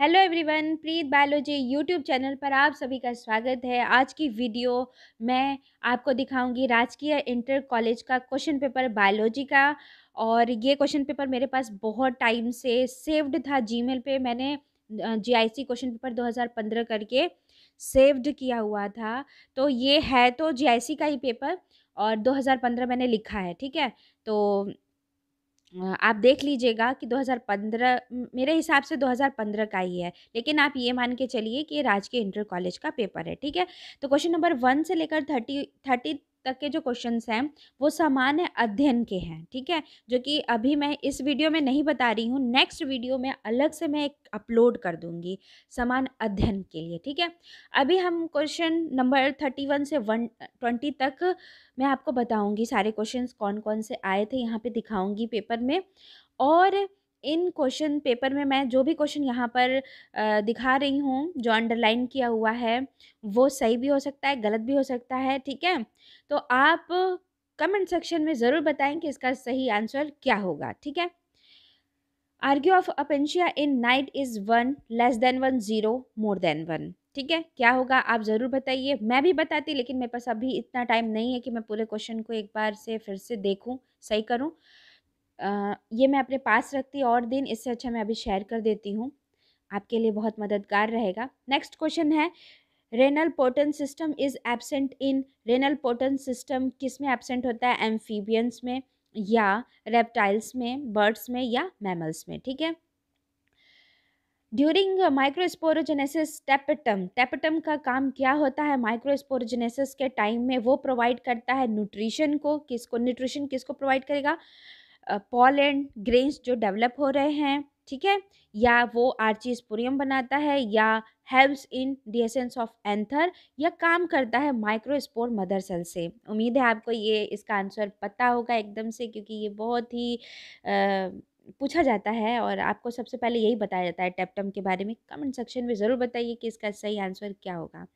Hello everyone Preet biology YouTube channel पर आप सभी का स्वागत है आज की वीडियो मैं आपको दिखाऊंगी राजकीय इंटर कॉलेज का क्वेश्चन पेपर बायोलॉजी का और ये क्वेश्चन पेपर मेरे पास बहुत टाइम से सेव्ड था जीमेल पे मैंने जीआईसी क्वेश्चन पेपर 2015 करके सेव्ड किया हुआ था तो ये है तो जी का ही पेपर और दो मैंने लिखा है ठीक है तो आप देख लीजिएगा कि 2015 मेरे हिसाब से 2015 का ही है लेकिन आप ये मान के चलिए कि ये राजकीय इंटर कॉलेज का पेपर है ठीक है तो क्वेश्चन नंबर वन से लेकर थर्टी थर्टी तक के जो क्वेश्चन हैं वो सामान्य अध्ययन के हैं ठीक है जो कि अभी मैं इस वीडियो में नहीं बता रही हूँ नेक्स्ट वीडियो में अलग से मैं एक अपलोड कर दूँगी समान अध्ययन के लिए ठीक है अभी हम क्वेश्चन नंबर थर्टी वन से वन ट्वेंटी तक मैं आपको बताऊँगी सारे क्वेश्चन कौन कौन से आए थे यहाँ पर दिखाऊँगी पेपर में और इन क्वेश्चन पेपर में मैं जो भी क्वेश्चन यहाँ पर दिखा रही हूँ जो अंडरलाइन किया हुआ है वो सही भी हो सकता है गलत भी हो सकता है ठीक है तो आप कमेंट सेक्शन में ज़रूर बताएं कि इसका सही आंसर क्या होगा ठीक है RQ of Opuntia in night is one less than one zero more than one ठीक है क्या होगा आप ज़रूर बताइए मैं भी बताती लेकिन मेरे पास अभी इतना टाइम नहीं है कि मैं पूरे क्वेश्चन को एक बार से फिर से देखूँ सही करूँ ये मैं अपने पास रखती और दिन इससे अच्छा मैं अभी शेयर कर देती हूँ आपके लिए बहुत मददगार रहेगा नेक्स्ट क्वेश्चन है renal portal system is absent in renal portal system किस में एबसेंट होता है एम्फीबियंस में या रेप्टाइल्स में बर्ड्स में या मैमल्स में ठीक है ड्यूरिंग माइक्रोस्पोरोजेनेसिस टेपेटम टेपेटम का काम क्या होता है माइक्रोस्पोरोजेनेसिस के टाइम में वो प्रोवाइड करता है न्यूट्रिशन को किसको न्यूट्रिशन किसको प्रोवाइड करेगा पॉलन ग्रेन्स जो डेवलप हो रहे हैं ठीक है या वो आर्ची पुरियम बनाता है या helps in dehiscence of anther या काम करता है माइक्रोस्पोर मदर सेल से उम्मीद है आपको ये इसका आंसर पता होगा एकदम से क्योंकि ये बहुत ही आ, पूछा जाता है और आपको सबसे पहले यही बताया जाता है टेप्टम के बारे में कमेंट सेक्शन में ज़रूर बताइए कि इसका सही आंसर क्या होगा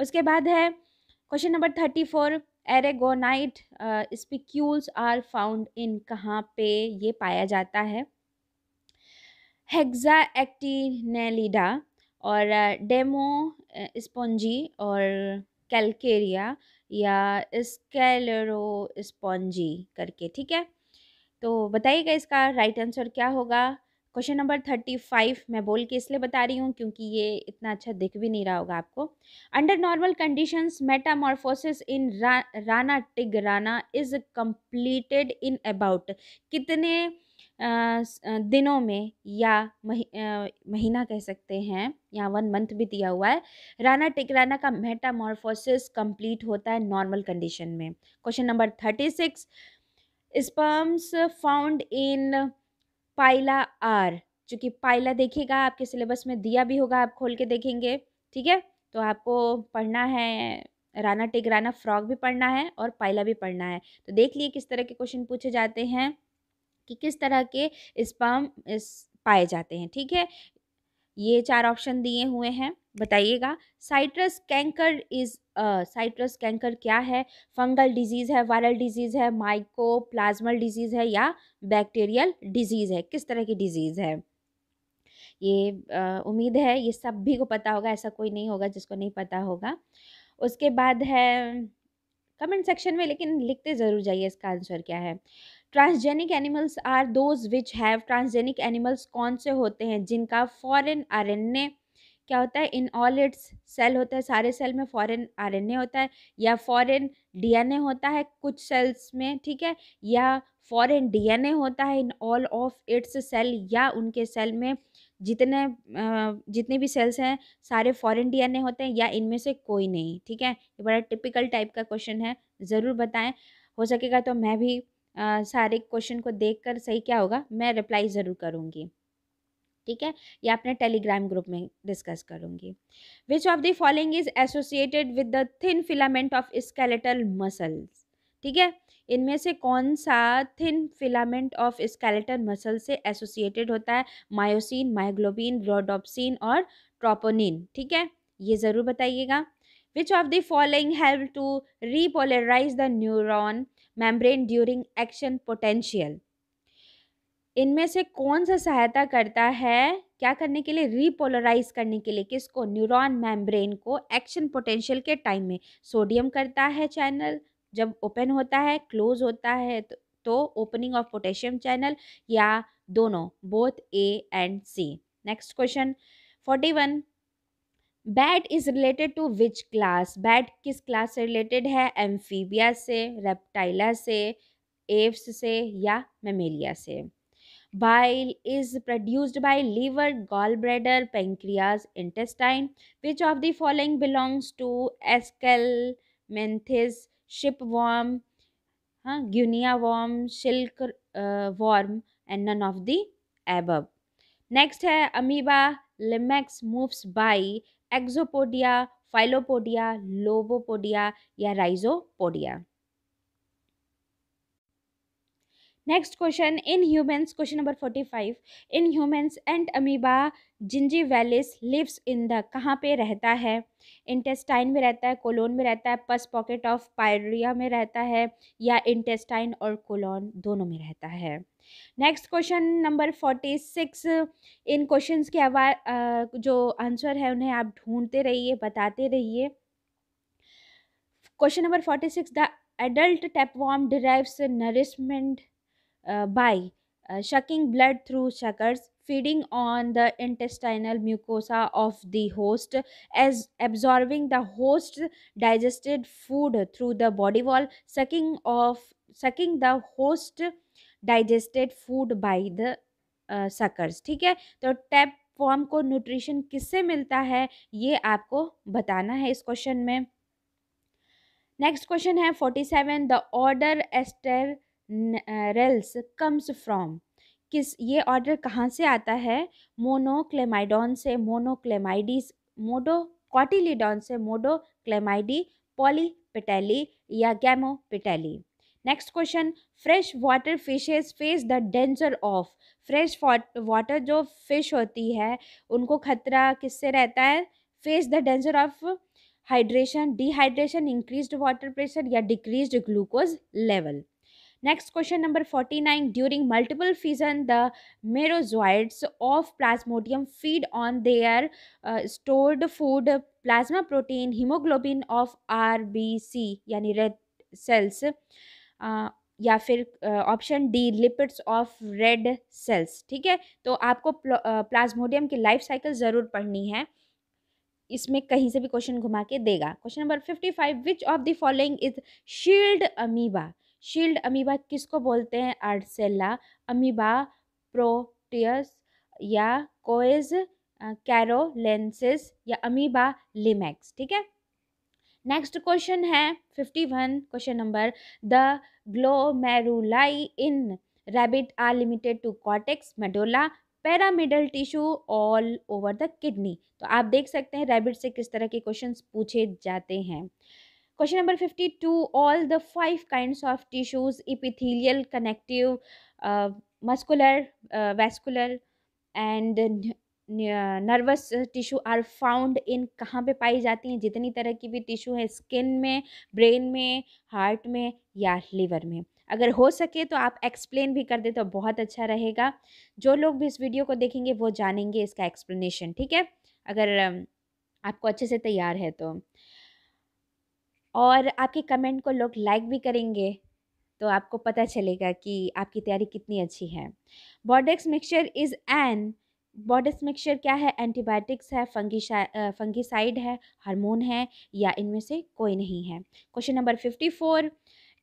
उसके बाद है question number thirty four aragonite spicules are found in कहाँ पे ये पाया जाता है हेक्सा एक्टिनेलिडा और डेमो स्पॉन्जी और कैलकेरिया या स्पॉन्जी करके ठीक है तो बताइएगा इसका राइट आंसर क्या होगा क्वेश्चन नंबर थर्टी फाइव मैं बोल के इसलिए बता रही हूँ क्योंकि ये इतना अच्छा दिख भी नहीं रहा होगा आपको under normal conditions metamorphosis in rana tigrina is completed in about कितने आ, दिनों में या मही, आ, महीना कह सकते हैं या वन मंथ भी दिया हुआ है राना टिकराना का मेटामॉर्फोसिस कंप्लीट होता है नॉर्मल कंडीशन में question number thirty six sperms found in pila are जो कि पाइला देखिएगा आपके सिलेबस में दिया भी होगा आप खोल के देखेंगे ठीक है तो आपको पढ़ना है राना टिगराना फ्रॉग भी पढ़ना है और पाइला भी पढ़ना है तो देख लिए किस तरह के क्वेश्चन पूछे जाते हैं कि किस तरह के स्पम पाए जाते हैं ठीक है ये चार ऑप्शन दिए हुए हैं बताइएगा citrus canker is citrus canker क्या है फंगल डिजीज़ है वायरल डिजीज़ है माइको प्लाज्मल डिजीज़ है या बैक्टीरियल डिजीज़ है किस तरह की डिजीज़ है ये उम्मीद है ये सब भी को पता होगा ऐसा कोई नहीं होगा जिसको नहीं पता होगा उसके बाद है कमेंट सेक्शन में लेकिन लिखते ज़रूर जाइए इसका आंसर क्या है transgenic animals are those which have transgenic animals कौन से होते हैं जिनका फॉरेन आर क्या होता है इन ऑल इट्स सेल होता है सारे सेल में फॉरेन आर होता है या फॉरेन डीएनए होता है कुछ सेल्स में ठीक है या फॉरेन डीएनए होता है in all of its cell या उनके सेल में जितने जितने भी सेल्स हैं सारे फॉरेन डीएनए होते हैं या इनमें से कोई नहीं ठीक है ये बड़ा टिपिकल टाइप का क्वेश्चन है ज़रूर बताएं हो सकेगा तो मैं भी सारे क्वेश्चन को देखकर सही क्या होगा मैं रिप्लाई ज़रूर करूँगी ठीक है या अपने टेलीग्राम ग्रुप में डिस्कस करूँगी which of the following is associated with the thin filament of skeletal muscles ठीक है इनमें से कौन सा thin filament of skeletal muscle से एसोसिएटेड होता है मायोसिन माइग्लोबिन रोडोप्सिन और ट्रोपोनिन ठीक है ये ज़रूर बताइएगा which of the following help to repolarize the neuron membrane during action potential इनमें से कौन सा सहायता करता है क्या करने के लिए रीपोलराइज करने के लिए किसको न्यूरॉन मेम्ब्रेन को एक्शन पोटेंशियल के टाइम में सोडियम करता है चैनल जब ओपन होता है क्लोज होता है तो तो ओपनिंग ऑफ पोटेशियम चैनल या दोनों both A and C next question forty one bat is related to which class bat किस क्लास से रिलेटेड है एम्फीबिया से रेप्टाइला से एव्स से या मेमेलिया से bile is produced by liver gall bladder pancreas intestine which of the following belongs to aschelminthes ship worm हाँ guinea worm silk worm and none of the above next है amoeba limax moves by axopodia फाइलोपोडिया lobopodia या rhizopodia next question in humans question number forty five in humans and amoeba gingivalis lives लिव्स the द कहाँ पे रहता है intestine में रहता है कोलोन में रहता है पस पॉकेट ऑफ पायरिया में रहता है या इंटेस्टाइन और कोलोन दोनों में रहता है next question number forty six in question के आवाज जो आंसर है उन्हें आप ढूंढते रहिए बताते रहिए question number forty six the adult tapeworm derives nourishment by uh, sucking blood through suckers feeding on the intestinal mucosa of the host as absorbing the host digested food through the body wall sucking of sucking the host digested food by the uh, suckers uh, ठीक है तो tap form को nutrition किससे मिलता है ये आपको बताना है इस क्वेश्चन में नेक्स्ट क्वेश्चन है forty seven the order asterales comes from किस ये ऑर्डर कहाँ से आता है मोनोक्लेमाइडॉन से मोनोक्लेमाइडिस मोडोकॉटिलीडॉन से मोडोक्लेमाइडी पॉलीपिटेली या gamopetalae next question fresh water fishes face the danger of fresh water जो फिश होती है उनको खतरा किससे रहता है face the danger of hydration dehydration increased water pressure या decreased glucose level next question number forty nine during multiple fission the merozoites of plasmodium feed on their stored food plasma protein haemoglobin of R B C यानी red cells या फिर option D lipids of red cells ठीक है तो आपको plasmodium uh, की life cycle ज़रूर पढ़नी है इसमें कहीं से भी क्वेश्चन घुमा के देगा question number fifty five which of the following is shield amoeba shield amoeba किसको बोलते हैं आर्सेला अमीबा प्रोटियस या कोएज कैरोलेंसिस या अमीबा लिमैक्स ठीक है नेक्स्ट क्वेश्चन है fifty one question number the glomeruli in rabbit are limited to cortex medulla pyramidal tissue all over the kidney तो आप देख सकते हैं रैबिट से किस तरह के क्वेश्चंस पूछे जाते हैं question number fifty two all the five kind of tissues epithelial connective muscular vascular and nervous tissue are found in कहाँ पे पाई जाती हैं जितनी तरह की भी टिशू है स्किन में ब्रेन में हार्ट में या लिवर में अगर हो सके तो आप एक्सप्लेन भी कर दे तो बहुत अच्छा रहेगा जो लोग भी इस वीडियो को देखेंगे वो जानेंगे इसका एक्सप्लेनेशन ठीक है अगर आपको अच्छे से तैयार है तो और आपके कमेंट को लोग लाइक भी करेंगे तो आपको पता चलेगा कि आपकी तैयारी कितनी अच्छी है Bordeaux mixture is an Bordeaux mixture क्या है एंटीबायोटिक्स है फंगीसा फंगीसाइड है हार्मोन है या इनमें से कोई नहीं है question number fifty four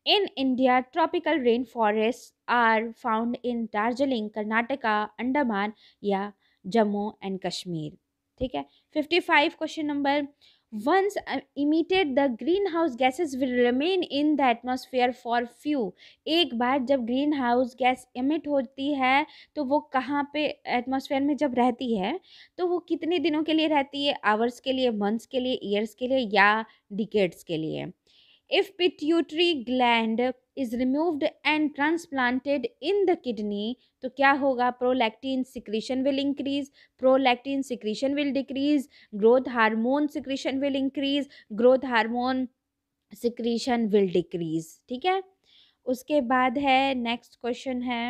India tropical rain forest are found in Darjeeling Karnataka Andaman या जम्मू एंड कश्मीर ठीक है five question number once emitted the green house gases will remain in the atmosphere for few एक बार जब ग्रीन हाउस गैस इमिट होती है तो वो कहाँ पे एटमोसफेयर में जब रहती है तो वो कितने दिनों के लिए रहती है आवर्स के लिए मंथ्स के लिए ईयर्स के लिए या डिकेट्स के लिए if pituitary gland is removed and transplanted in the kidney तो क्या होगा prolactin secretion will increase prolactin secretion will decrease growth hormone secretion will increase growth hormone secretion will decrease ठीक है उसके बाद है नेक्स्ट क्वेश्चन है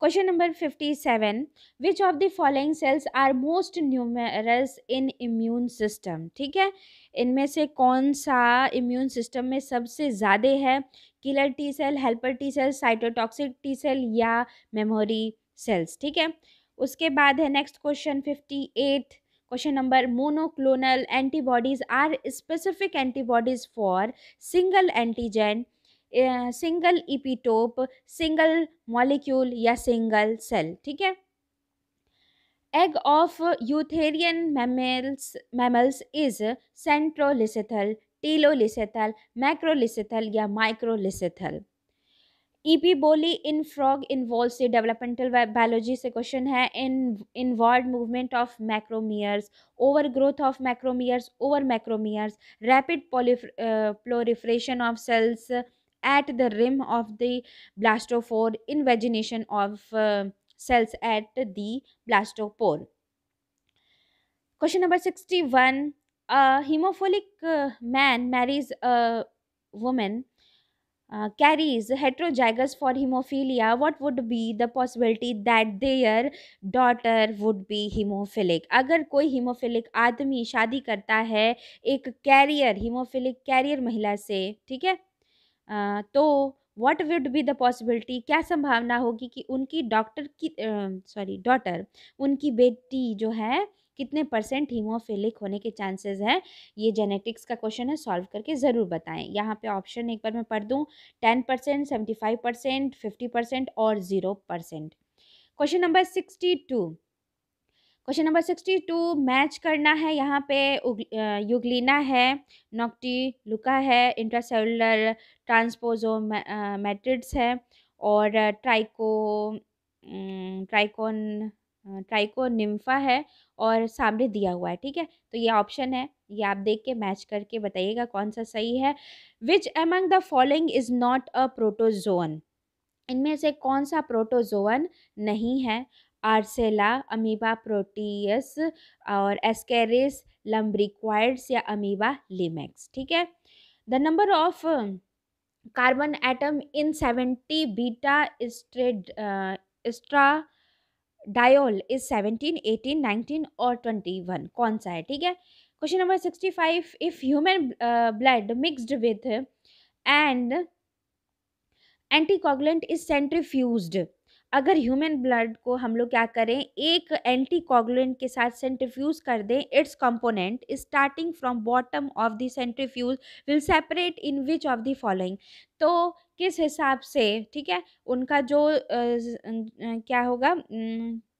question number fifty seven which of the following cells are most numerous in immune system ठीक है इनमें से कौन सा इम्यून सिस्टम में सबसे ज़्यादा है killer T cell helper T cell cytotoxic T cell या मेमोरी सेल्स ठीक है उसके बाद है next question fifty eight question number monoclonal antibodies are specific antibodies for single antigen single epitope single molecule या सिंगल सेल ठीक है egg of eutherian mammals mammals is centrolecithal telolithical macrolithical या epiboly in frog involve developmental biology से question है in involve movement of macromeres over growth of macromeres over macromeres rapid proliferation of cells at the rim of the blastophore in vagination of uh, cells at the blastopore. Question number 61 A hemophilic uh, man marries a woman. Uh, carries heterozygous for hemophilia, what would be the possibility that their daughter would be hemophilic? अगर कोई haemophilic आदमी शादी करता है एक career haemophilic career महिला से ठीक है तो what would be the possibility क्या संभावना होगी कि उनकी डॉक्टर की सॉरी डॉटर उनकी बेटी जो है कितने परसेंट हीमोफिलिक होने के चांसेस हैं ये जेनेटिक्स का क्वेश्चन है सॉल्व करके ज़रूर बताएं यहाँ पे ऑप्शन एक बार मैं पढ़ दूँ ten percent seventy five percent fifty percent और zero percent question number sixty two question number sixty two match करना है यहाँ पे युगलिना है नॉक्टी लुका है इंट्रासेलुलर ट्रांसपोजो मैट्रिड्स है और ट्राइको ट्राइकोन ट्राइको निम्फा है और सामने दिया हुआ है ठीक है तो ये ऑप्शन है ये आप देख के मैच करके बताइएगा कौन सा सही है which among the following is not a protozoan इनमें से कौन सा प्रोटोजोअन नहीं है आर्सेला अमीबा प्रोटीयस और एस्केरिस लम्ब्रिक्वाइड्स या अमीबा लिमेक्स ठीक है the number of carbon atom in seventy beta स्ट्रेड estradiol is seventeen eighteen nineteen और ट्वेंटी वन कौन सा है ठीक है question number sixty five if human blood mixed with and anticoagulant is centrifuged अगर ह्यूमन ब्लड को हम लोग क्या करें एक एंटी एंटीकोगुलेंट के साथ सेंट्रीफ्यूज कर दें its component starting from bottom of the centrifuge will separate in which of the following तो किस हिसाब से ठीक है उनका जो आ, क्या होगा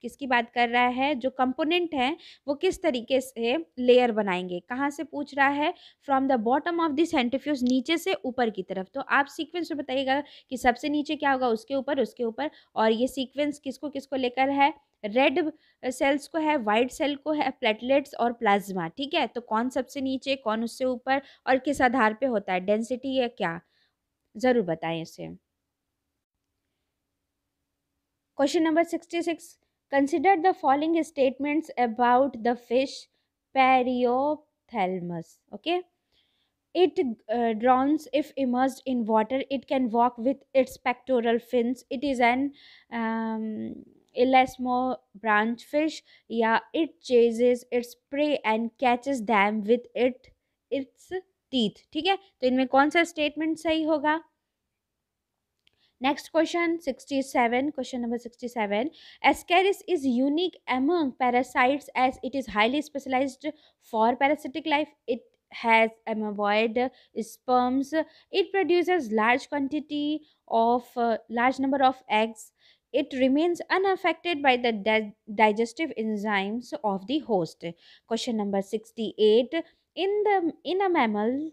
किसकी बात कर रहा है जो कंपोनेंट है वो किस तरीके से लेयर बनाएंगे कहाँ से पूछ रहा है from the bottom of the centrifuge नीचे से ऊपर की तरफ तो आप सीक्वेंस में बताइएगा कि सबसे नीचे क्या होगा उसके ऊपर उसके ऊपर और ये सीक्वेंस किसको किसको लेकर है रेड सेल्स को है वाइट सेल को है प्लेटलेट्स और प्लाज्मा ठीक है तो कौन सबसे नीचे कौन उससे ऊपर और किस आधार पर होता है डेंसिटी या क्या जरूर बताएं इसे question number sixty six consider the following statements about the fish periophthalmus okay it drowns if emerge in water it can walk with its pectoral fin it is an elasmobranch fish या it chases its prey and catches them with it its teeth ठीक है तो इनमें कौन सा statement सही होगा next question sixty seven question number sixty seven ascaris is unique among parasites as it is highly specialised for parasitic life it has ameboid sperms it produces large quantity of uh, large number of eggs it remains unaffected by the di digestive enzymes of the host question number 68 in the in a mammal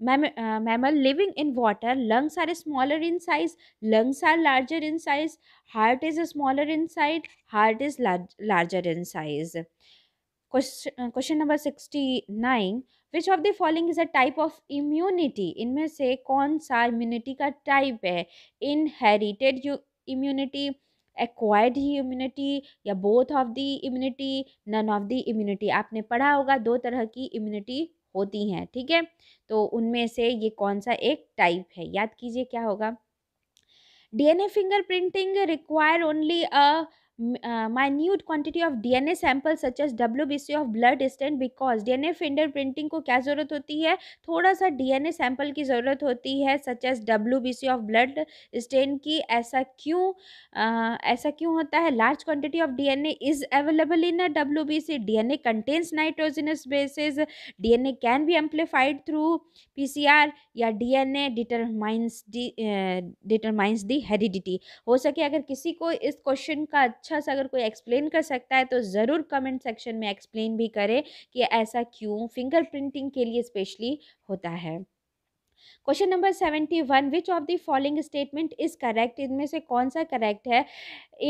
mammal, uh, mammal living in water lungs are smaller in size lungs are larger in size heart is smaller in size heart is large, larger in size question, uh, question number 69 which of the following is a type of immunity इनमें से कौन सा immunity का type है inherited immunity acquired ही immunity या both of the immunity none of the immunity आपने पढ़ा होगा दो तरह की इम्यूनिटी होती हैं ठीक है थीके? तो उनमें से ये कौन सा एक टाइप है याद कीजिए क्या होगा DNA printing require only a minute quantity of DNA sample such as W B C of blood stand because DNA finger printing को क्या ज़रूरत होती है थोड़ा सा डीएनए सैंपल की ज़रूरत होती है such as W B C of blood stand की ऐसा क्यों uh, ऐसा क्यों होता है large quantity of DNA is available in a W B C D N A contains nitrogenous bases DNA can be amplified through P या DNA determines the determines the heredity हो सके अगर किसी को इस क्वेश्चन का अच्छा सा अगर कोई एक्सप्लेन कर सकता है तो ज़रूर कमेंट सेक्शन में एक्सप्लेन भी करें कि ऐसा क्यों फिंगर प्रिंटिंग के लिए स्पेशली होता है question number seventy one which of the following statement is correct इनमें से कौन सा करेक्ट है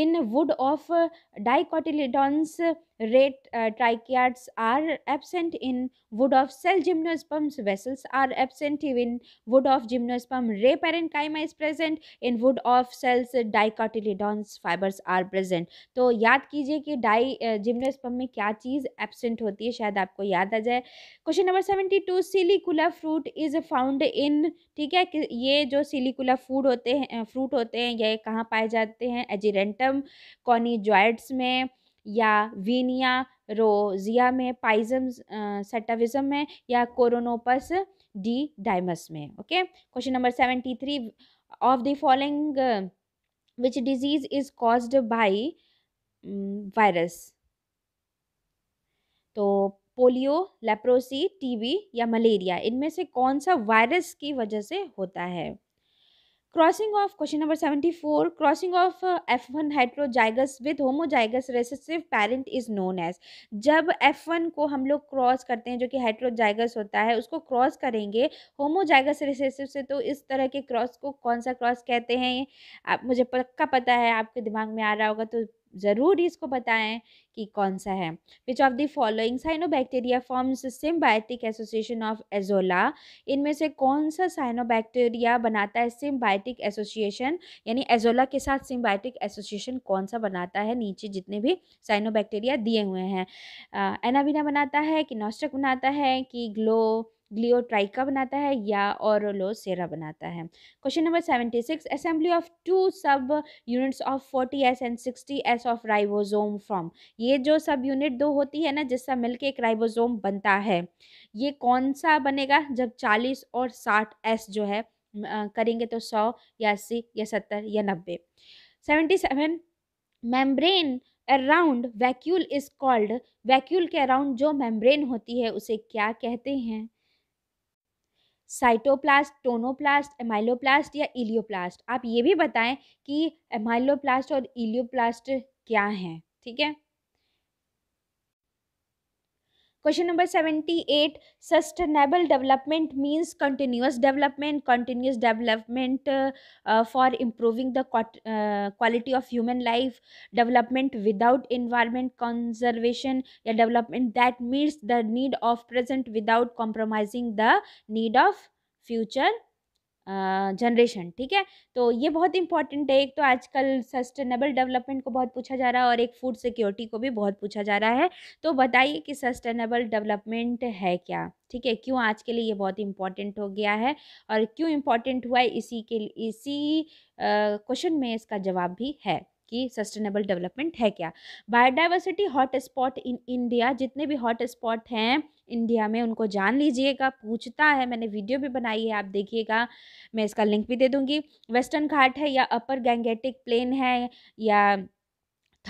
in wood of dicotyledons ray tracheids are absent in wood of cell gymnosperm vessels are absent in wood of gymnosperm ray parenchyma is present in wood of cells dicotyledons fibres are present तो याद कीजिए कि die gymnosperm uh, में क्या चीज़ absent होती है शायद आपको याद आ जाए question number seventy two silicula fruit is found in ठीक है ये जो सिलीकुला फूड होते हैं फ्रूट होते हैं ये कहाँ पाए जाते हैं एजिरेंटम कॉनी ज्वाइट्स में या वीनिया रोजिया में पाइजम सेटाविज्म में या कोरोनोपस डी डाइमस में okay question number seventy three of the following which disease is caused by virus तो पोलियो लेप्रोसी टीबी या मलेरिया इनमें से कौन सा वायरस की वजह से होता है crossing of question number seventy four crossing of F one heterozygous with homozygous recessive parent is known as जब एफ वन को हम लोग क्रॉस करते हैं जो कि हाइड्रोजाइगस होता है उसको क्रॉस करेंगे होमोजाइगस रेसेसिव से तो इस तरह के क्रॉस को कौन सा क्रॉस कहते हैं आप मुझे पक्का पता है आपके दिमाग में आ रहा होगा तो ज़रूर इसको बताएं कि कौन सा है which of the following cyanobacteria forms symbiotic association of azolla इनमें से कौन सा साइनोबैक्टीरिया बनाता है सिम्बायोटिक एसोसिएशन यानी एजोला के साथ सिम्बायोटिक एसोसिएशन कौन सा बनाता है नीचे जितने भी साइनोबैक्टीरिया दिए हुए हैं एनाविना बनाता है कि नॉस्टक बनाता है कि ग्लो ग्लियोट्राइका बनाता है या ओरोलोसेरा बनाता है question number seventy six assembly of two subunits of forty S and sixty S of ribosome form ये जो सब यूनिट दो होती है ना जिससे मिलके एक राइबोसोम बनता है ये कौन सा बनेगा जब चालीस और साठ एस जो है करेंगे तो सौ या अस्सी या सत्तर या नब्बे seventy seven membrane around vacuole is called vacuole के अराउंड जो मेम्ब्रेन होती है उसे क्या कहते हैं साइटोप्लास्ट टोनोप्लास्ट एमाइलोप्लास्ट या इलियोप्लास्ट आप ये भी बताएं कि एमाइलोप्लास्ट और इलियोप्लास्ट क्या हैं ठीक है Question number 78 Sustainable development means continuous development, continuous development uh, uh, for improving the uh, quality of human life, development without environment conservation, development that meets the need of present without compromising the need of future generation ठीक है तो ये बहुत important है एक तो आजकल sustainable development को बहुत पूछा जा रहा है और एक फूड सिक्योरिटी को भी बहुत पूछा जा रहा है तो बताइए कि सस्टेनेबल डेवलपमेंट है क्या ठीक है क्यों आज के लिए ये बहुत इंपॉर्टेंट हो गया है और क्यों इम्पॉर्टेंट हुआ है इसी के इसी क्वेश्चन में इसका जवाब भी है कि सस्टेनेबल डेवलपमेंट है क्या biodiversity hot spot in India जितने भी हॉट स्पॉट हैं इंडिया में उनको जान लीजिएगा पूछता है मैंने वीडियो भी बनाई है आप देखिएगा मैं इसका लिंक भी दे दूँगी वेस्टर्न घाट है या अपर गैंगेटिक प्लेन है या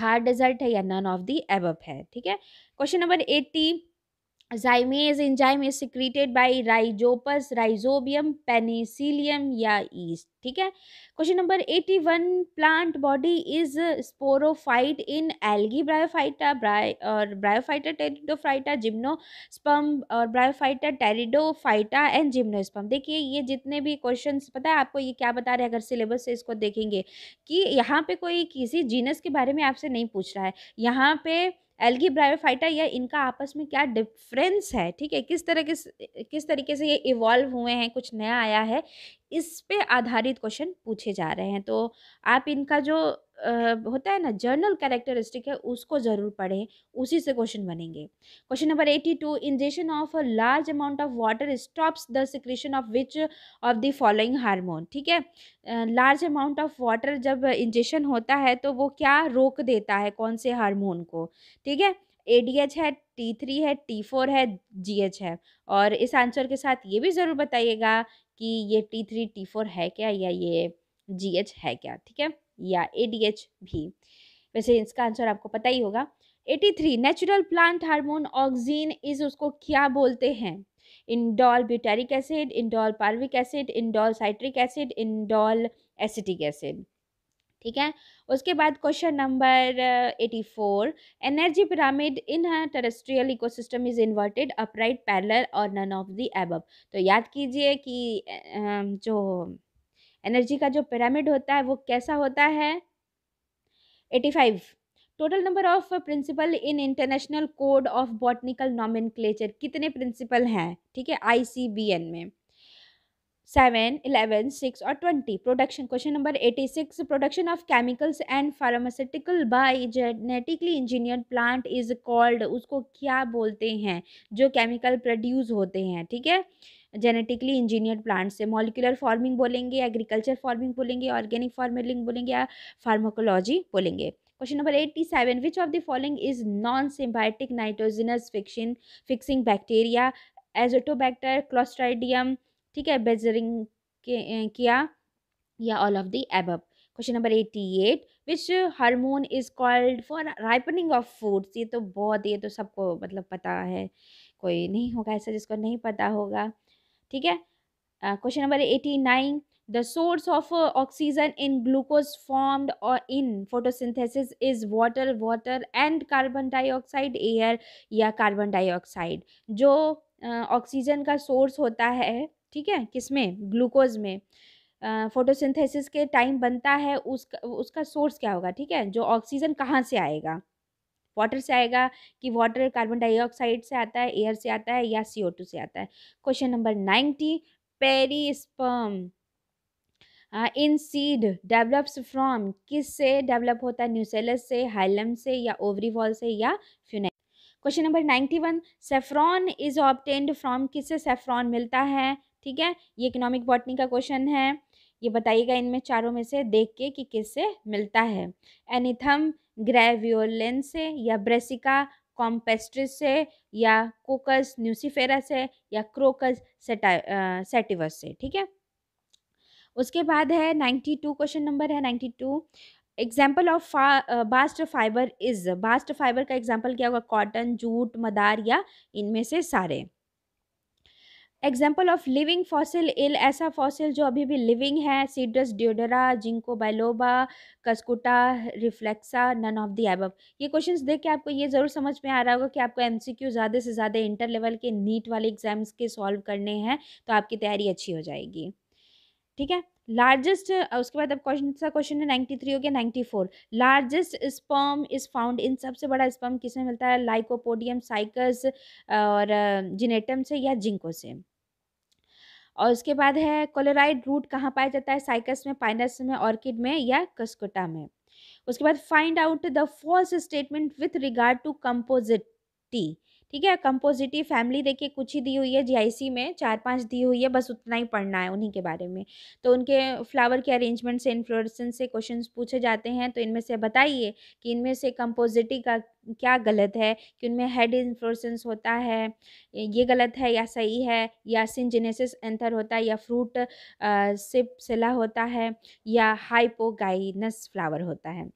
थार डेजर्ट है या नन ऑफ दी एब है ठीक है question number eighty zymase enzyme is secreted by Rhizopus Rhizobium Penicillium या ईस्ट ठीक है question number eighty one plant body is sporophyte in algae Bryophyta और ब्रायोफाइटा टेरिडोफाइटा जिम्नोस्पम और ब्रायोफाइटा टेरिडोफाइटा एंड जिम्नोस्पम देखिए ये जितने भी क्वेश्चन पता है आपको ये क्या बता रहे हैं अगर सिलेबस से इसको देखेंगे कि यहाँ पे कोई किसी जीनस के बारे में आपसे नहीं पूछ रहा है यहाँ पे एल्गी ब्रायोफाइटा या इनका आपस में क्या डिफरेंस है ठीक है किस तरह किस किस तरीके से ये इवॉल्व हुए हैं कुछ नया आया है इस पे आधारित क्वेश्चन पूछे जा रहे हैं तो आप इनका जो होता है ना जर्नल कैरेक्टरिस्टिक है उसको ज़रूर पढ़ें उसी से क्वेश्चन बनेंगे question number eighty two ingestion of a large amount of water stops the secretion of which of the following hormone ठीक है लार्ज अमाउंट ऑफ वाटर जब इंजेशन होता है तो वो क्या रोक देता है कौन से हारमोन को ठीक है ए डी एच है टी थ्री है टी फोर है जी एच है और इस आंसर के साथ ये भी ज़रूर बताइएगा कि ये टी थ्री टी फोर है क्या या ये जी एच है क्या ठीक है या ए डी एच भी वैसे इसका आंसर आपको पता ही होगा eighty three natural plant hormone auxin is उसको क्या बोलते हैं इंडोल ब्यूटेरिक एसिड इंडोल पार्विक acid indole citric acid indole acetic acid ठीक है उसके बाद question number eighty four energy pyramid in terrestrial ecosystem is inverted upright parallel और नन ऑफ द एबब तो याद कीजिए कि जो एनर्जी का जो पिरामिड होता है वो कैसा होता है eighty five total number of principle in international code of botanical नॉमिन कितने प्रिंसिपल हैं ठीक है आईसीबीएन में सेवन इलेवन सिक्स और twenty production question number eighty six production of chemicals and pharmaceutical by genetically engineer plant is called उसको क्या बोलते हैं जो केमिकल प्रोड्यूस होते हैं ठीक है थीके? जेनेटिकली इंजीनियर्ड प्लांट्स है मॉलिकुलर फार्मिंग बोलेंगे एग्रीकल्चर फार्मिंग बोलेंगे ऑर्गेनिक फार्मिंग बोलेंगे या फार्माकोलॉजी बोलेंगे number eighty seven which of the following is non symbiotic nitrogenous fiction fixing bacteria Azotobacter Clostridium ठीक है बेजरिंग eh, किया या all of the above question number eighty eight which hormone is called for ripening of foods ये तो बहुत ये तो सबको मतलब पता है कोई नहीं होगा ऐसा जिसको नहीं पता होगा ठीक है question number eighty nine the source of oxygen in glucose formed और in photosynthesis is water water and carbon dioxide air या कार्बन डाइऑक्साइड जो ऑक्सीजन का सोर्स होता है ठीक है किसमें ग्लूकोज में फोटोसिंथेसिस uh, के टाइम बनता है उसका उसका सोर्स क्या होगा ठीक है जो ऑक्सीजन कहाँ से आएगा वाटर से आएगा कि वाटर कार्बन डाइऑक्साइड से आता है एयर से आता है या सी ओ टू से आता है question number ninety perisperm in seed develops from किस से डेवलप होता है न्यूसेलस से हाइलम से या ओवरी वॉल से या फ्यूनाइट question number ninety one saffron is obtained from किस से सेफ्रॉन मिलता है ठीक है ये इकोनॉमिक बॉटनी का क्वेश्चन है ये बताइएगा इनमें चारों में से देख के कि किससे मिलता है एनिथम ग्रेवियोलेंस है या ब्रेसिका कॉम्पेस्ट्रिस है या कोकस न्यूसीफेरा है या क्रोकस सेटिवस से ठीक है उसके बाद है नाइन्टी टू क्वेश्चन नंबर है ninety two example of bast fibre is bast fibre का एग्जाम्पल क्या होगा कॉटन जूट मदार या इनमें से सारे एग्जाम्पल ऑफ लिविंग फॉसिल इल ऐसा फॉसिल जो अभी भी लिविंग है Cedrus deodara Ginkgo biloba Cuscuta reflexa none of the above ये क्वेश्चंस देख के आपको ये ज़रूर समझ में आ रहा होगा कि आपको एमसीक्यू ज़्यादा से ज़्यादा इंटर लेवल के नीट वाले एग्जाम्स के सॉल्व करने हैं तो आपकी तैयारी अच्छी हो जाएगी ठीक है लार्जेस्ट uh, उसके बाद अब क्वेश्चन सा क्वेश्चन है नाइन्टी थ्री हो गया ninety four largest sperm is found in सबसे बड़ा स्पर्म किसमें मिलता है लाइकोपोडियम साइकस और जिनेटम uh, से या जिंको से और उसके बाद है कोलोराइड रूट कहाँ पाया जाता है साइकस में पाइनस में ऑर्किड में या कस्कोटा में उसके बाद find out the false statement with regard to compositae ठीक है कंपोजिटिव फैमिली देखिए कुछ ही दी हुई है जीआईसी में चार पांच दी हुई है बस उतना ही पढ़ना है उन्हीं के बारे में तो उनके फ्लावर के अरेंजमेंट से इन्फ्लोरेसन से क्वेश्चन पूछे जाते हैं तो इनमें से बताइए कि इनमें से कंपोजिटिव का क्या गलत है कि उनमें हेड इन्फ्लोरेसेंस होता है ये गलत है या सही है या सिंजनेसिस एंथर होता है या फ्रूट सिप सिला होता है या हाइपोगाइनस फ्लावर होता है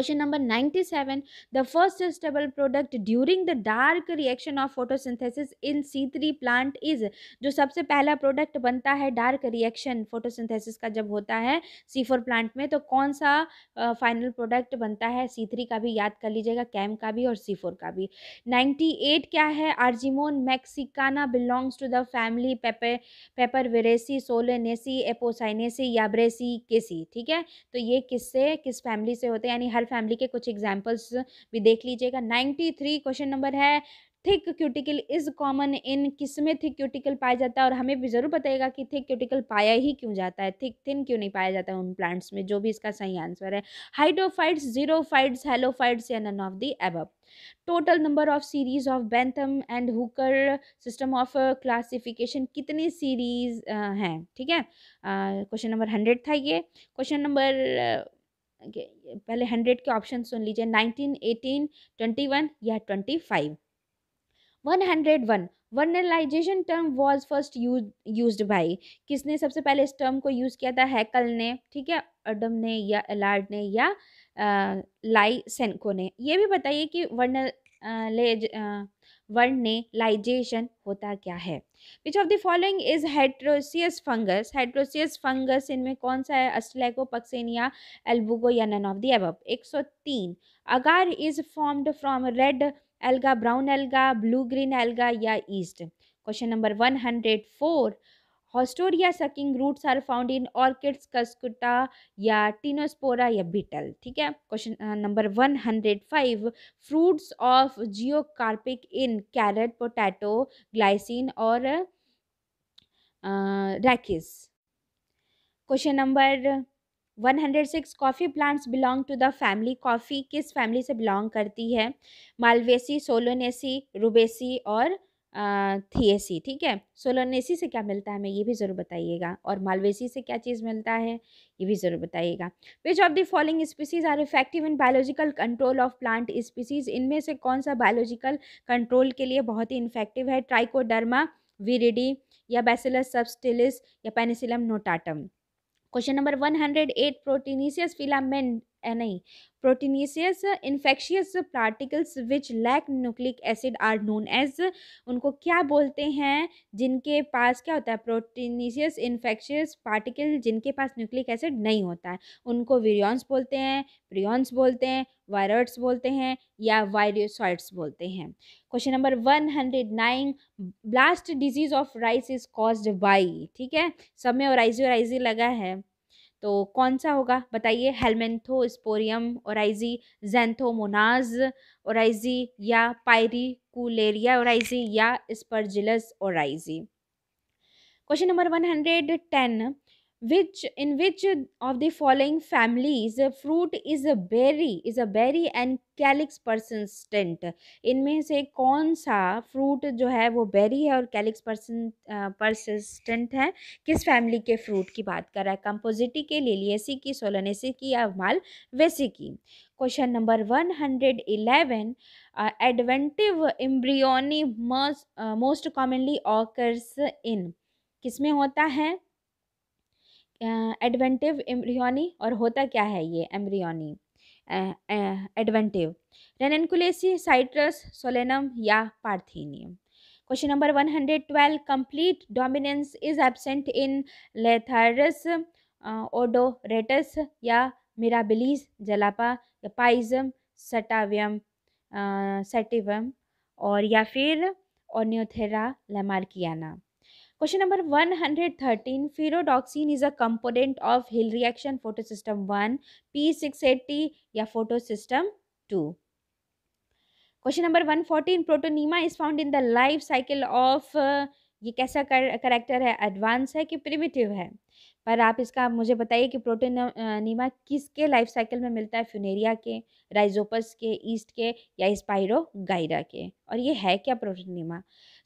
ninety seven the first stable product during the dark reaction of photosynthesis in C three plant is जो सबसे पहला प्रोडक्ट बनता है डार्क रिएक्शन फोटोसिंथेसिस का जब होता है फोर प्लांट में तो कौन सा फाइनल uh, प्रोडक्ट बनता है थ्री का भी याद कर लीजिएगा कैम का भी और फोर का भी नाइन्टी एट क्या है Argemone mexicana belongs to the family Papaveraceae Papaveraceae Solanaceae Apocynaceae याब्रेसी केसी ठीक है तो ये किससे किस फैमिली से होते हैं यानी हर हर फैमिली के कुछ एग्जाम्पल्स भी देख लीजिएगा नाइन्टी थ्री क्वेश्चन नंबर है thick cuticle is common in किस में थिक क्यूटिकल पाया जाता है और हमें भी ज़रूर बताएगा कि थिक क्यूटिकल पाया ही क्यों जाता है थिक थिन क्यों नहीं पाया जाता है उन प्लांट्स में जो भी इसका सही आंसर है हाइड्रोफाइट्स जीरोफाइट्स हेलोफाइट्स या none of the above total number of series of Bentham and Hooker system of classification कितनी सीरीज uh, हैं ठीक है क्वेश्चन नंबर हंड्रेड था ये क्वेश्चन नंबर पहले हंड्रेड के ऑप्शन सुन लीजिए नाइनटीन एटीन ट्वेंटी वन या twenty five one hundred one vernalization term was first use use by किसने सबसे पहले इस टर्म को यूज़ किया था हैकल ने ठीक है अडम ने या अलार्ड ने या लाई सेनको ने ये भी बताइए कि वर्नल वर्णेलाइजेशन होता क्या है which of the following is हाइड्रोसियस फंगस हाइड्रोसियस फंगस इनमें कौन सा है पक्सेनिया एल्बुगो या नन ऑफ द एब एक agar is formed from red alga brown alga blue green alga या yeast question number one hundred four haustoria sucking roots are found in orchids Cuscuta या Tinospora या betel ठीक है question number one hundred five fruits of geocarpic in carrot potato Glycine और Arachis question number one hundred six coffee plants belong to the family coffee किस family से belong करती है Malvaceae सोलोनेसी रुबेसी और थिएसी ठीक है सोलोनेसी से क्या मिलता है हमें ये भी ज़रूर बताइएगा और मालवेसी से क्या चीज़ मिलता है ये भी ज़रूर बताइएगा which of the following species are effective in biological control of plant species इनमें से कौन सा बायोलॉजिकल कंट्रोल के लिए बहुत ही इन्फेक्टिव है ट्राइकोडर्मा विरिडी या बेसिलस सबस्टिलिस या Penicillium notatum question number one hundred eight proteinaceous filament एनई proteinaceous infectious particles which lack nucleic acid are known as उनको क्या बोलते हैं जिनके पास क्या होता है प्रोटीनियस इन्फेक्शियस पार्टिकल जिनके पास न्यूक्लिक एसिड नहीं होता है उनको वीरियंस बोलते हैं प्रियॉन्स बोलते हैं वायरट्स बोलते हैं या वायरियोसाइट्स बोलते हैं question number one hundred nine blast disease of rice is caused by ठीक है सब में ओराइजी ओराइजी लगा है तो कौन सा होगा बताइए हेलमेंथो स्पोरियम ओराइजी जैंथोमोनाज ओराइजी या पायरिकुलेरिया ओराइजी या Aspergillus oryzae question number one hundred ten which in which of the following families fruit is a berry is a berry and calyx persistent इनमें से कौन सा फ्रूट जो है वो बेरी है और कैलिक्स पर्सन परसिस्टेंट है किस फैमिली के फ्रूट की बात कर रहा है कंपोजिटी के लिएसी की सोलनेसी की या माल वेसी की question number one hundred eleven adventive embryony most commonly occurs in किस में होता है एडवेंटिव एम्ब्रियोनी और होता क्या है ये embryony adventive Ranunculaceae Citrus Solanum या Parthenium question number one hundred twelve complete dominance is absent in Lathyrus odoratus या मिराबिलीज जलापा या पाइजम सटावियम सेटिवम और या फिर Oenothera lamarckiana question number 113 ferredoxin is a component of Hill reaction photosystem one P six eighty या photosystem two question number 114 protonema is found in the life cycle of ये कैसा character है advance है कि primitive है पर आप इसका मुझे बताइए कि प्रोटोनीमा किसके लाइफ साइकिल में मिलता है फ्यूनेरिया के राइजोपस के ईस्ट के या स्पाइरो के और ये है क्या protonema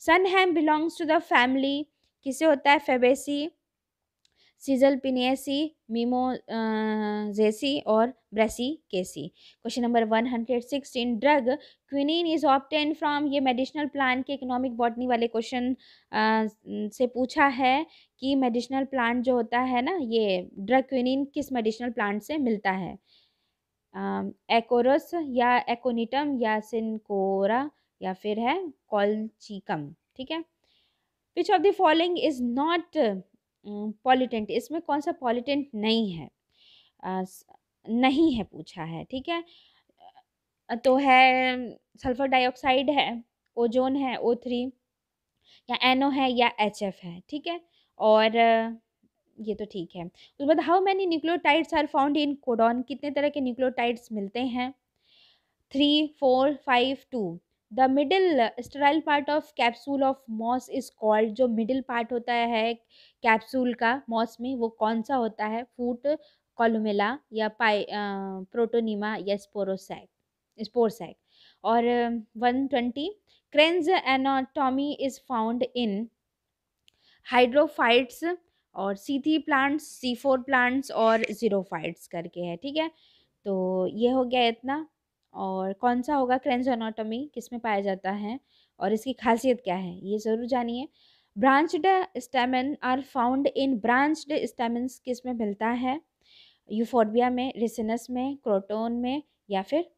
sunn hemp belongs to the family किसे होता है फेबेसी सीजल पिनेसी जेसी और Brassicaceae question number one hundred sixteen drug quinine is obtained from ये मेडिसिनल प्लांट के इकोनॉमिक बॉटनी वाले क्वेश्चन से पूछा है कि मेडिसिनल प्लांट जो होता है ना ये ड्रग क्विनिन किस मेडिसिनल प्लांट से मिलता है एकोरस या एकोनिटम या सिनकोरा या फिर है कॉलचिकम ठीक है which of the following is not पॉलिटेंट इसमें कौन सा पॉलिटेंट नहीं है नहीं है पूछा है ठीक है तो है सल्फ़र डाइऑक्साइड है ओजोन है ओ थ्री या एनओ है या एच एफ है ठीक है और ये तो ठीक है उसके बाद how many nucleotides are found in codon कितने तरह के न्यूक्लियोटाइड्स मिलते हैं three four five two the middle sterile part of capsule of moss is called जो मिडिल पार्ट होता है कैप्सूल का मॉस में वो कौन सा होता है फूट कॉलोमेला या पाई प्रोटोनिमा या स्पोरोसैक स्पोरसैक और one twenty Kranz anatomy is found in hydrophytes और C three plants C four plants और ज़ीरोफाइट्स करके है ठीक है तो ये हो गया इतना और कौन सा होगा क्रेंज एनाटॉमी किस में पाया जाता है और इसकी खासियत क्या है ये ज़रूर जानिए branched stamen are found in branched stamen किस में मिलता है यूफोर्बिया में रिसिनस में क्रोटोन में या फिर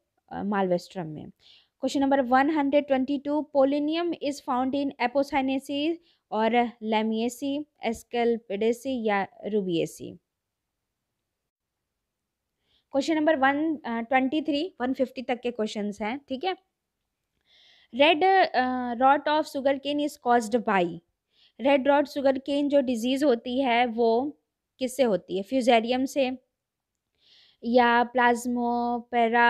मालवेस्ट्रम में question number one hundred twenty two pollinium is found in Apocynaceae और लेमिएसी एस्कलपेडेसी या Rubiaceae question number one twenty three one fifty तक के क्वेश्चन हैं ठीक है red rot of sugar cane is caused by red rot sugar cane जो disease होती है वो किससे होती है फ्यूजेरियम से या प्लाज्मोपेरा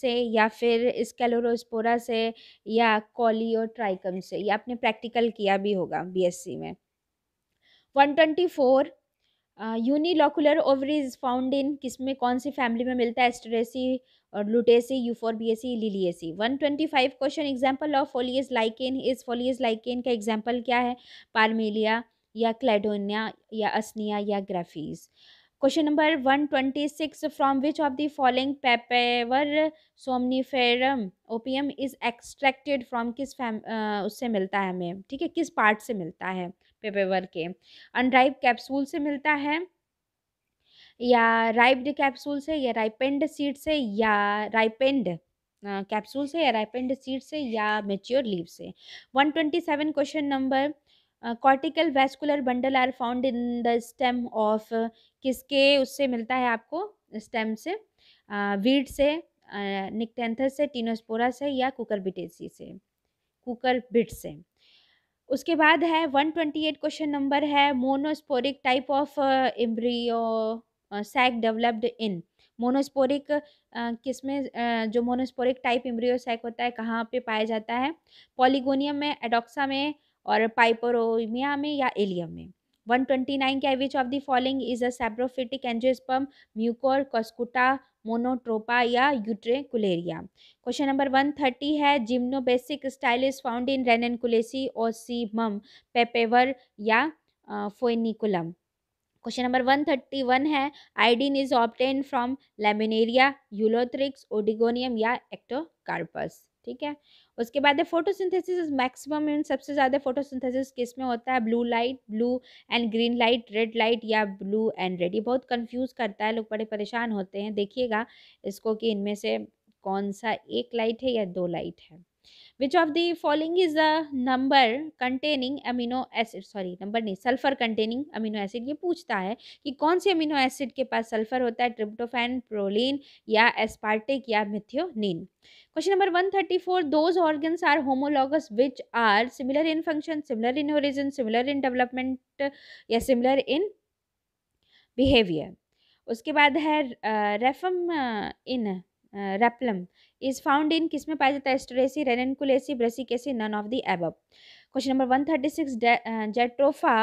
से या फिर स्केलोरोस्पोरा से या कॉलियोट्राइकम से या आपने प्रैक्टिकल किया भी होगा बीएससी में one twenty four unilocular ovary is found in किस में कौन सी फैमिली में मिलता है एस्ट्रेसी और लुटेसी Euphorbiaceae Liliaceae five question example of foliose lichen is foliose lichen का एग्जाम्पल क्या है पारमेलिया या क्लेडोनिया या असनिया या Graphis question number one twenty six from which of the following Papaver somniferum opium is extracted from किस family उससे मिलता है हमें ठीक है किस पार्ट से मिलता है पेपेवर के अनराइप कैप्सूल से मिलता है या राइप्ड कैप्सूल से या राइपेंड सीड से या राइपेंड कैप्सूल से या राइपेंड सीड से या मेच्योर लीव से one twenty seven question number cortical vascular bundle are found in the stem of किसके उससे मिलता है आपको स्टेम से वीट से निकटेंथस से टीनोस्पोरा से या बिटेसी से कुकर बिट से उसके बाद है 128 क्वेश्चन नंबर है monosporic type of embryo sac developed in monosporic किसमें जो मोनोस्पोरिक टाइप एम्ब्रियो सैक होता है कहाँ पे पाया जाता है पॉलीगोनियम में एडोक्सा में और पाइपरोमिया में या एलियम में वन ट्वेंटी नाइन क्या which of the following is a saprophytic angiosperm Mucor Cuscuta Monotropa या Utricularia question number one thirty है gynobasic style is found in Ranunculaceae Ocimum Papaver या Foeniculum question number one thirty one है iodine is obtained from Laminaria Ulothrix Oedogonium या Ectocarpus ठीक है उसके बाद है फोटोसिंथेसिस मैक्सिमम इन सबसे ज़्यादा फोटोसिंथेसिस किस में होता है blue light blue and green light red light या ब्लू एंड रेड ये बहुत कंफ्यूज करता है लोग बड़े परेशान होते हैं देखिएगा इसको कि इनमें से कौन सा एक लाइट है या दो लाइट है which of the following is a number containing amino acid sorry number नहीं सल्फर कंटेनिंग अमीनो एसिड ये पूछता है कि कौन से अमीनो एसिड के पास सल्फर होता है ट्रिप्टोफैन प्रोलिन या एस्पार्टिक या methionine question number one thirty four those organs are homologous which are similar in function similar in origin similar in development या सिमिलर इन बिहेवियर उसके बाद है रेफम इन रेपलम इज फाउंड इन किस में पाया जाता है Asteraceae Ranunculaceae Brassicaceae none of the above question number one thirty six Jatropha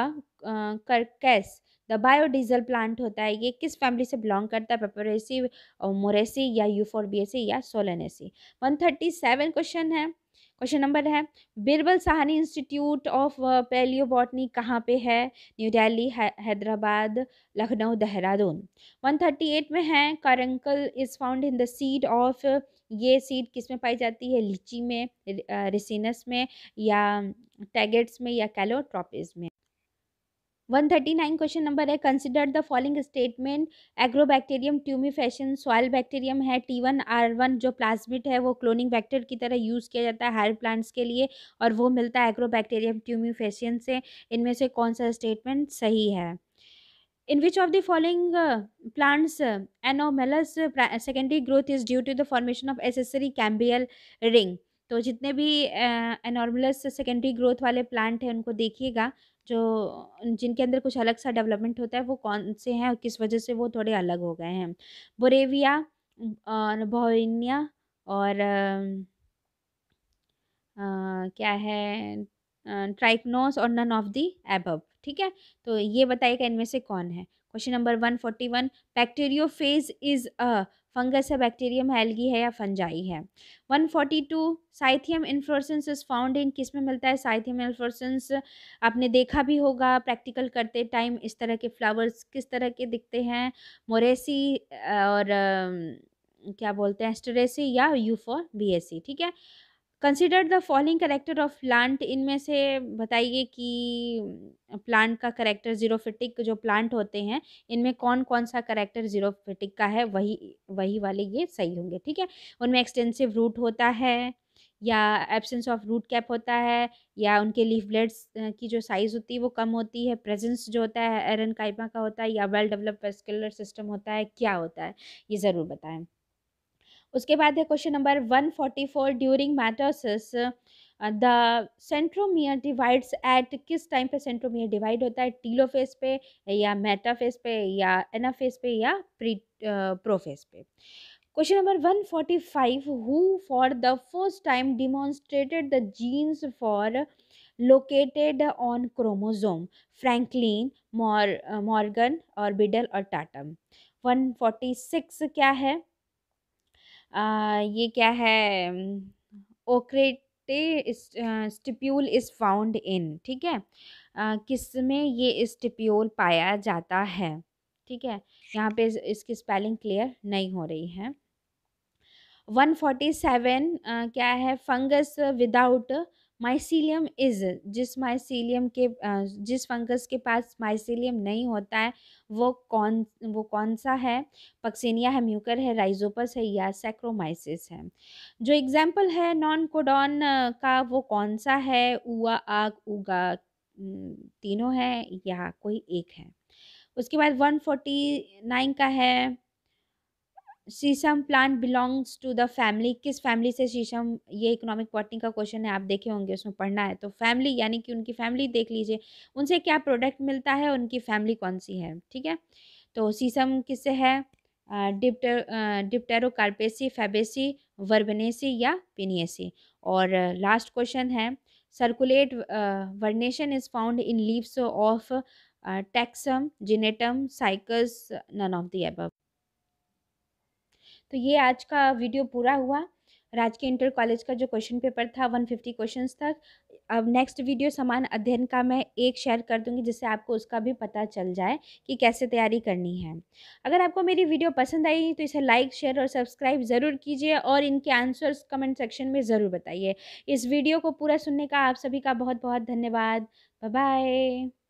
curcas the biodiesel plant होता है ये किस फैमिली से बिलोंग करता है पेपोरेसी मोरेसी uh, या एसी या Solanaceae one thirty seven question है क्वेश्चन नंबर है Birbal Sahni institute of palaeobotany कहाँ पे है न्यू दिल्ली है, Hyderabad Lucknow Dehradun one thirty eight में है caruncle is found in the seed of ये सीड किस में पाई जाती है लीची में रिसिनस में या टैगेट्स में या कैलोट्रॉपिस में one thirty nine question number है consider the following statement Agrobacterium tumefaciens soil bacterium है टी वन आर वन जो प्लाज्मिट है वो क्लोनिंग बैक्टर की तरह यूज़ किया जाता है हायर प्लांट्स के लिए और वो मिलता है एग्रोबैक्टीरियम ट्यूमिफेशन से इनमें से कौन सा स्टेटमेंट सही है in which of the following plants anomalous secondary growth is due to the formation of accessory cambial ring तो जितने भी एनॉर्मलस सेकेंडरी ग्रोथ वाले प्लांट हैं उनको देखिएगा जो जिनके अंदर कुछ अलग सा डेवलपमेंट होता है वो कौन से हैं और किस वजह से वो थोड़े अलग हो गए हैं बोरेविया और बोइनिया और आ, uh, uh, क्या है ट्राइकनोस uh, और नन ऑफ दी एबव ठीक है तो ये बताइएगा इनमें से कौन है question number one forty one bacteriophage is a fungus है बैक्टीरियम है एल्गी है या फंजाई है one forty two cyathium inflorescence is found in किस में मिलता है साइथियम इन्फ्लोरसेंस आपने देखा भी होगा प्रैक्टिकल करते टाइम इस तरह के फ्लावर्स किस तरह के दिखते हैं मोरेसी और क्या बोलते हैं एस्टोरेसी या यूफो बी ठीक है consider the following character of plant इनमें से बताइए कि प्लांट का करेक्टर जीरोफिटिक जो प्लांट होते हैं इनमें कौन कौन सा करेक्टर जीरोफिटिक का है वही वही वाले ये सही होंगे ठीक है उनमें एक्सटेंसिव रूट होता है या एब्सेंस ऑफ रूट कैप होता है या उनके लीफ ब्लेड्स की जो साइज़ होती है वो कम होती है प्रेजेंस जो होता है एरन काइमा का होता है या वेल डेवलप्ड वेस्कुलर सिस्टम होता है क्या होता है ये ज़रूर बताएं उसके बाद है question number one forty four during mitosis the centromere divides at किस टाइम पे सेंट्रोमियर डिवाइड होता है टीलोफेस पे या मेटाफेस पे या एनाफेस पे या प्री प्रोफेस uh, पे question number one forty five who for the first time demonstrated the genes for located on chromosome Franklin Morgan और बिडल और टाटम वन फोर्टी सिक्स क्या है ये क्या है ocreate stipule is found in ठीक है किस में ये स्टिप्यूल पाया जाता है ठीक है यहाँ पे इसकी स्पेलिंग क्लियर नहीं हो रही है वन फोर्टी सेवन क्या है फंगस विदाउट माइसीलियम इज़ जिस माइसीलियम के जिस फंगस के पास माइसीलियम नहीं होता है वो कौन वो कौन सा है पक्सिनिया है म्यूकर है राइजोपस है या सेक्रोमाइसिस है जो एग्जाम्पल है नॉन कोडॉन का वो कौन सा है उआ आग उगा तीनों है या कोई एक है उसके बाद वन फोर्टी नाइन का है sheesham plant belongs to the family किस फैमिली से शीशम ये इकोनॉमिक पॉटिंग का क्वेश्चन है आप देखे होंगे उसमें पढ़ना है तो फैमिली यानी कि उनकी फैमिली देख लीजिए उनसे क्या प्रोडक्ट मिलता है उनकी फैमिली कौन सी है ठीक है तो शीशम किससे है डिप्टर डिप्टेरोकार्पेसी फेबेसी वर्बनेसी या पिनीसी और लास्ट क्वेश्चन है circinate vernation is found in leaves of Taxus Gnetum Cycas none of the above तो ये आज का वीडियो पूरा हुआ राजकीय इंटर कॉलेज का जो क्वेश्चन पेपर था 150 क्वेश्चन तक अब नेक्स्ट वीडियो समान अध्ययन का मैं एक शेयर कर दूंगी जिससे आपको उसका भी पता चल जाए कि कैसे तैयारी करनी है अगर आपको मेरी वीडियो पसंद आई तो इसे लाइक शेयर और सब्सक्राइब ज़रूर कीजिए और इनके आंसर्स कमेंट सेक्शन में ज़रूर बताइए इस वीडियो को पूरा सुनने का आप सभी का बहुत बहुत धन्यवाद बाय